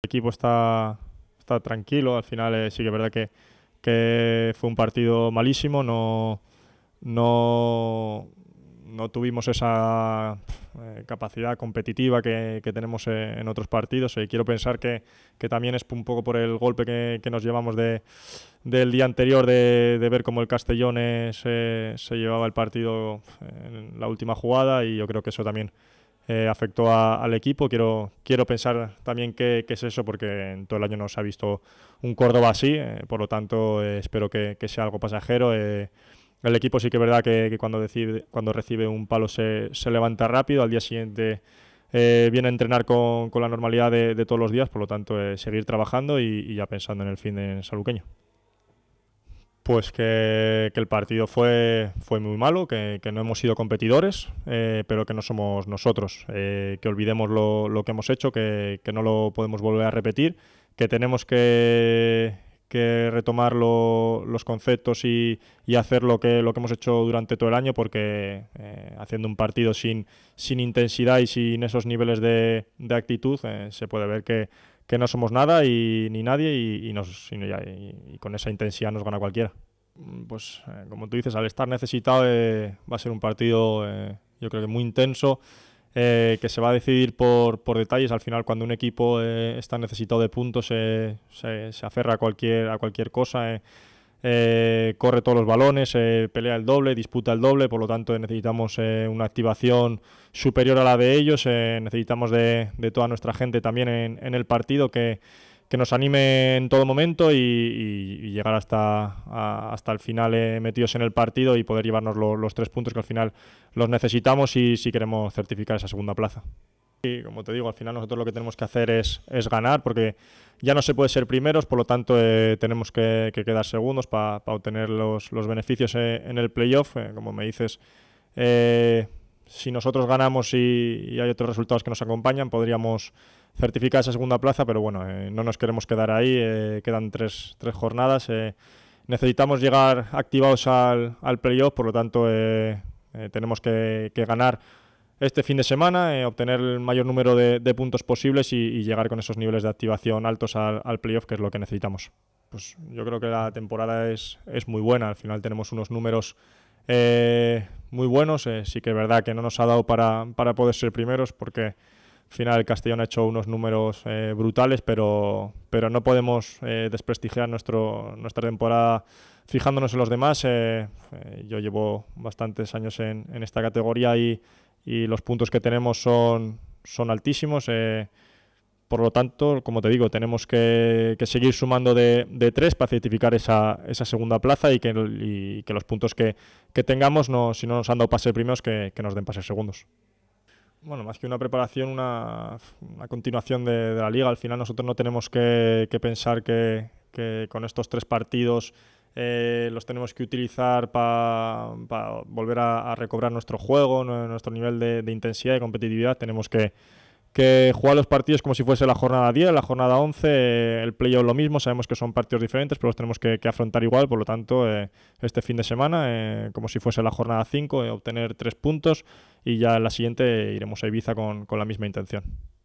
El equipo está, tranquilo, al final eh, sí que es verdad que, fue un partido malísimo, no, tuvimos esa eh, capacidad competitiva que, tenemos eh, en otros partidos. Y quiero pensar que, también es un poco por el golpe que, nos llevamos del día anterior, de, ver cómo el Castellón se, se, llevaba el partido en la última jugada, y yo creo que eso también eh, afectó al equipo. Quiero, quiero pensar también qué, es eso, porque en todo el año no se ha visto un Córdoba así, eh, por lo tanto eh, espero que, sea algo pasajero. el equipo sí que es verdad que, cuando, cuando recibe un palo se, se levanta rápido, al día siguiente... viene a entrenar con, con la normalidad de, de, todos los días, por lo tanto, seguir trabajando y, y, ya pensando en el fin de saluqueño pues que, el partido fue, fue muy malo, que, no hemos sido competidores, eh, pero que no somos nosotros, eh, que olvidemos lo, que hemos hecho, que, no lo podemos volver a repetir, que tenemos que, retomar los conceptos y, hacer lo que, lo que hemos hecho durante todo el año, porque eh, haciendo un partido sin, sin intensidad y sin esos niveles de actitud, se puede ver que que no somos nada y, ni nadie y, con esa intensidad nos gana cualquiera. Mm, pues eh, como tú dices, al estar necesitado eh, va a ser un partido eh, yo creo que muy intenso, que se va a decidir por, detalles. Al final cuando un equipo está necesitado de puntos se, aferra cualquier, a cualquier cosa eh, corre todos los balones, eh, pelea el doble, disputa el doble, por lo tanto eh, necesitamos eh, una activación superior a la de ellos, necesitamos de, toda nuestra gente también en, el partido que, nos anime en todo momento y, llegar hasta, el final metidos en el partido y poder llevarnos los tres puntos que al final los necesitamos y si queremos certificar esa segunda plaza. Y como te digo, al final nosotros lo que tenemos que hacer es, ganar, porque ya no se puede ser primeros, por lo tanto eh, tenemos que, quedar segundos para obtener los, beneficios eh, en el playoff. Eh, como me dices, si nosotros ganamos y, hay otros resultados que nos acompañan, podríamos certificar esa segunda plaza, pero bueno, no nos queremos quedar ahí, quedan tres, tres jornadas. necesitamos llegar activados al, playoff, por lo tanto tenemos que ganar este fin de semana, eh, obtener el mayor número de, puntos posibles y, llegar con esos niveles de activación altos al, playoff, que es lo que necesitamos. Pues yo creo que la temporada es, es muy buena, al final tenemos unos números eh, muy buenos, eh, sí que es verdad que no nos ha dado para, para, poder ser primeros porque al final el Castellón ha hecho unos números brutales, pero, pero no podemos desprestigiar nuestro, nuestra temporada fijándonos en los demás. yo llevo bastantes años en, en esta categoría y y los puntos que tenemos son, son altísimos. Eh, por lo tanto, como te digo, tenemos que, seguir sumando de, de, tres para certificar esa, esa segunda plaza y que, y que los puntos que, que, tengamos, no, si no nos han dado pase primeros, que, nos den pase segundos. Bueno, más que una preparación, una, una continuación de, de, la liga. Al final nosotros no tenemos que, pensar que, con estos tres partidos eh, los tenemos que utilizar para volver a, recobrar nuestro juego, nuestro nivel de, intensidad y competitividad. Tenemos que, jugar los partidos como si fuese la jornada 10, la jornada 11, eh, el playoff lo mismo, sabemos que son partidos diferentes, pero los tenemos que, afrontar igual, por lo tanto, eh, este fin de semana, como si fuese la jornada 5, obtener tres puntos y ya en la siguiente iremos a Ibiza con la misma intención.